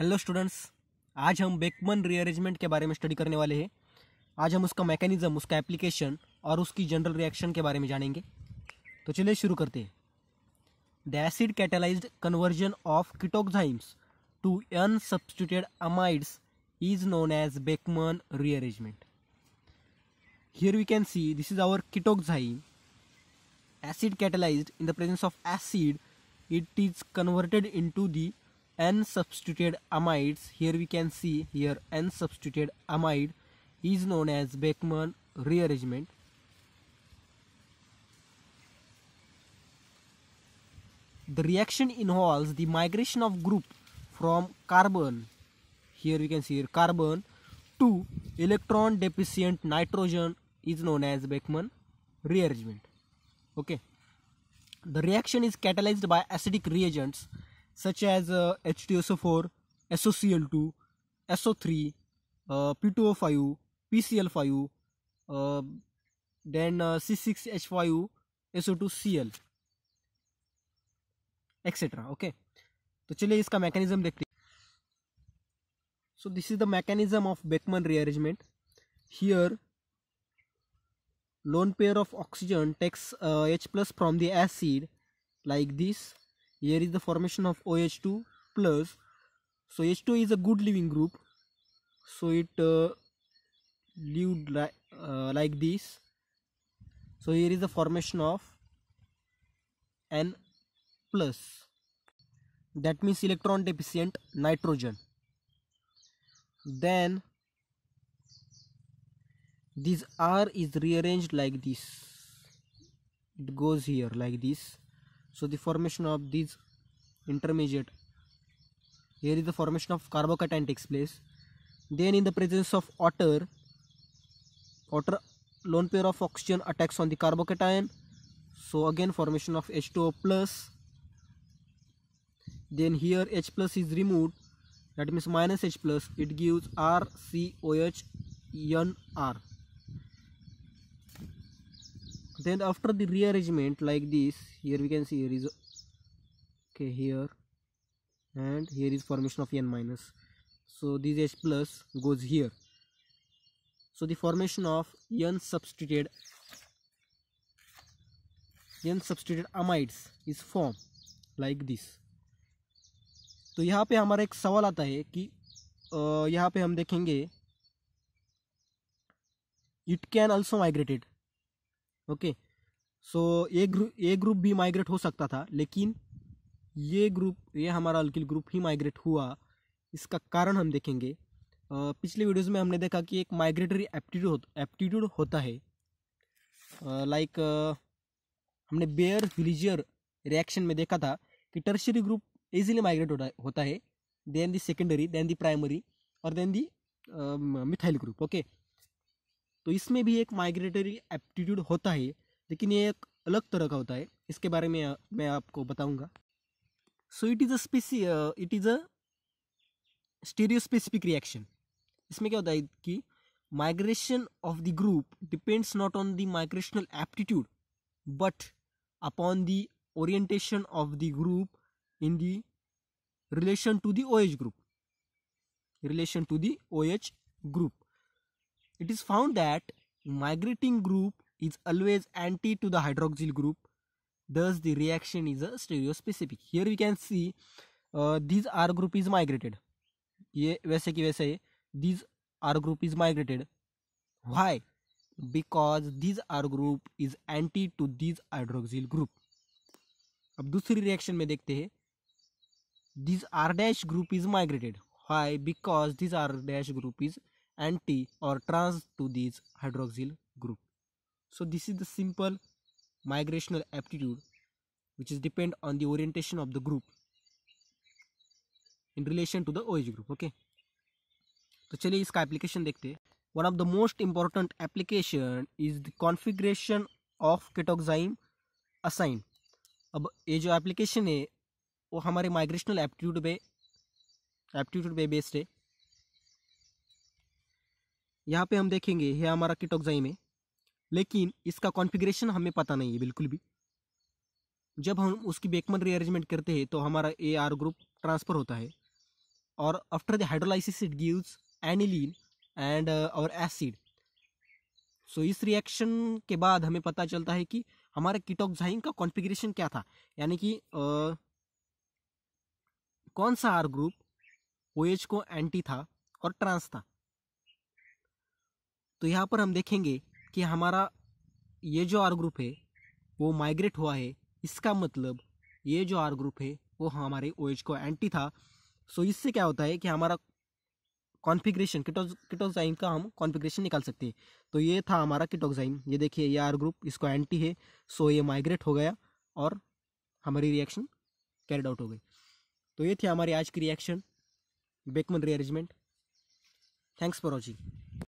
Hello students आज हम Beckman rearrangement के बारे में स्टडी करने वाले हैं आज हम उसका मैकेनिज्म उसका एप्लीकेशन और उसकी जनरल रिएक्शन के बारे में जानेंगे तो चलिए शुरू करते हैं the acid catalysed conversion of ketoximes to N amides amides known as Beckmann rearrangement here we can see this is our ketoxime acid catalyse in the presence of acid it is converted in to the n substituted amides here we can see here n substituted amide is known as Beckman rearrangement the reaction involves the migration of group from carbon here we can see here carbon to electron deficient nitrogen is known as Beckman rearrangement okay the reaction is catalyzed by acidic reagents such as uh, h SOCl2, SO3, uh, P2O5, PCl5, um, uh, then C6H5, SO2Cl, etc. Okay, तो चलिए इसका mechanism देखते So this is the mechanism of Beckman rearrangement. Here, lone pair of oxygen takes uh, H plus from the acid like this here is the formation of OH2 plus so H2 is a good leaving group so it uh, lived li uh, like this so here is the formation of N plus that means electron deficient nitrogen then this R is rearranged like this it goes here like this so the formation of these intermediate here is the formation of carbocation takes place then in the presence of water, water lone pair of oxygen attacks on the carbocation so again formation of H2O plus then here H plus is removed that means minus H plus it gives RCOHNR then after the rearrangement like this here we can see here is okay here and here is formation of n minus so this h plus goes here so the formation of n substituted n substituted amides is formed like this तो यहाँ पे हमारा एक सवाल आता है कि यहाँ पे हम देखेंगे it can also migrated okay so A group A group भी माइग्रेट हो सकता था लेकिन ये ग्रुप ये हमारा अल्किल ग्रुप ही माइग्रेट हुआ इसका कारण हम देखेंगे पिछले वीडियोस में हमने देखा कि एक माइग्रेटरी एप्टीट्यूड एप्टीट्यूड होता है लाइक हमने बेयर विलीजियर रिएक्शन में देखा था कि टर्शरी ग्रुप इजीली माइग्रेट होता है होता है then the secondary then the primary और then the methyl group okay तो इसमें भी एक माइग्रेटरी एप्टीट्यूड होता है लेकिन ये एक अलग तरह का होता है इसके बारे में मैं आपको बताऊंगा सो इट इज़ अ स्पेसी it is a stereospecific reaction इसमें क्या होता है कि migration of the group depends not on the migrational aptitude but upon the orientation of the group in the relation to the OH group relation to the OH group it is found that migrating group is always anti to the hydroxyl group thus the reaction is a stereospecific here we can see uh, these r group is migrated ये वैसे कि वैसे these r group is migrated why because this r group is anti to this hydroxyl group ab dusri reaction mein dekhte हैं this r dash group is migrated why because this r dash group is anti or trans to these hydroxyl group. So this is the simple migrational aptitude which is depend on the orientation of the group in relation to the OH group. Okay. तो चलिए इसका application देखते हैं one of the most important application is the configuration of ketoxime असाइन अब ये जो application है वो हमारे माइग्रेशनल एप्टीट्यूड पे एप्टीट्यूड पे बेस्ड है यहाँ पे हम देखेंगे ये हमारा किटोक्जाइम है लेकिन इसका कॉन्फ़िगरेशन हमें पता नहीं है बिल्कुल भी जब हम उसकी बेकमन रीअरेंजमेंट करते हैं तो हमारा ए आर ग्रुप ट्रांसफ़र होता है और after the hydrolysis it gives aniline and और एसिड सो इस रिएक्शन के बाद हमें पता चलता है कि हमारे किटोक्साइन का कॉन्फ़िगरेशन क्या था यानी कि कौन सा आर ग्रुप ओ OH को एंटी था और ट्रांस था तो यहाँ पर हम देखेंगे कि हमारा ये जो आर ग्रुप है वो माइग्रेट हुआ है इसका मतलब ये जो आर ग्रुप है वो हमारे ओ OH को एंटी था सो इससे क्या होता है कि हमारा कॉन्फिग्रेशन किटो किटोक्साइम का हम कॉन्फिग्रेशन निकाल सकते हैं तो ये था हमारा किटोक्साइम ये देखिए ये आर ग्रुप इसको एंटी है सो ये माइग्रेट हो गया और हमारी रिएक्शन कैरिड आउट हो गई तो ये थी हमारी आज की reaction Beckmann rearrangement thanks for watching